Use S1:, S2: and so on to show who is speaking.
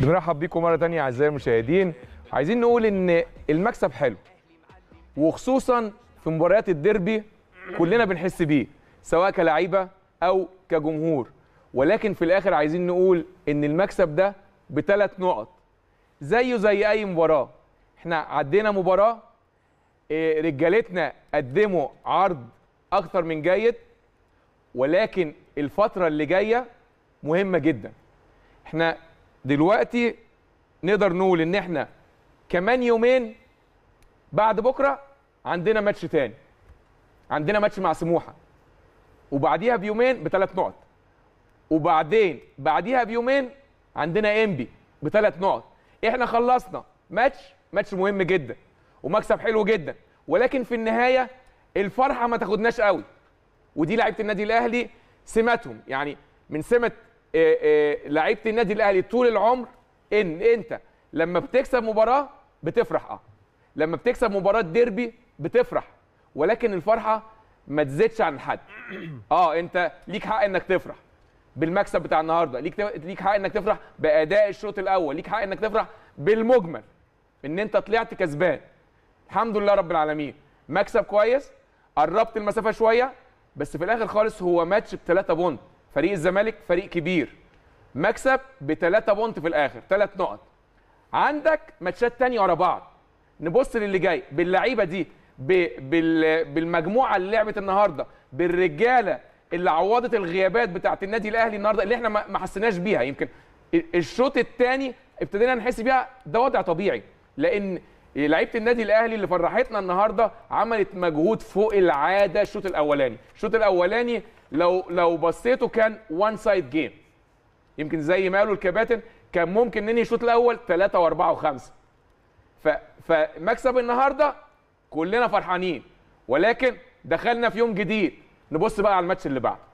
S1: بنرحب بيكم مره ثانيه اعزائي المشاهدين عايزين نقول ان المكسب حلو وخصوصا في مباريات الديربي كلنا بنحس بيه سواء كلعيبه او كجمهور ولكن في الاخر عايزين نقول ان المكسب ده بثلاث نقط زيه زي اي مباراه احنا عدينا مباراه آه، رجالتنا قدموا عرض اكثر من جيد ولكن الفتره اللي جايه مهمه جدا احنا دلوقتي نقدر نقول ان احنا كمان يومين بعد بكره عندنا ماتش تاني عندنا ماتش مع سموحه وبعديها بيومين بثلاث نقط وبعدين بعديها بيومين عندنا انبي بثلاث نقط احنا خلصنا ماتش ماتش مهم جدا ومكسب حلو جدا ولكن في النهايه الفرحه ما تاخدناش قوي ودي لعيبه النادي الاهلي سمتهم يعني من سمه إيه، إيه، لعيبه النادي الاهلي طول العمر ان انت لما بتكسب مباراه بتفرح اه لما بتكسب مباراه ديربي بتفرح ولكن الفرحه ما تزيدش عن حد اه انت ليك حق انك تفرح بالمكسب بتاع النهارده ليك ليك حق انك تفرح باداء الشوط الاول ليك حق انك تفرح بالمجمل ان انت طلعت كسبان الحمد لله رب العالمين مكسب كويس قربت المسافه شويه بس في الاخر خالص هو ماتش بثلاثه بونت فريق الزمالك فريق كبير مكسب بثلاثة بونت في الاخر ثلاث نقط عندك ماتشات تانية ورا بعض نبص للي جاي باللعيبه دي بالمجموعه اللي لعبت النهارده بالرجاله اللي عوضت الغيابات بتاعه النادي الاهلي النهارده اللي احنا ما حسيناش بيها يمكن الشوط الثاني ابتدينا نحس بيها ده وضع طبيعي لان إيه، لعيبه النادي الاهلي اللي فرحتنا النهارده عملت مجهود فوق العاده الشوط الاولاني الشوط الاولاني لو لو بصيته كان وان سايد جيم يمكن زي ما قالوا الكباتن كان ممكن ننهي الشوط الاول 3 و4 و5 ف فمكسب النهارده كلنا فرحانين ولكن دخلنا في يوم جديد نبص بقى على الماتش اللي بعده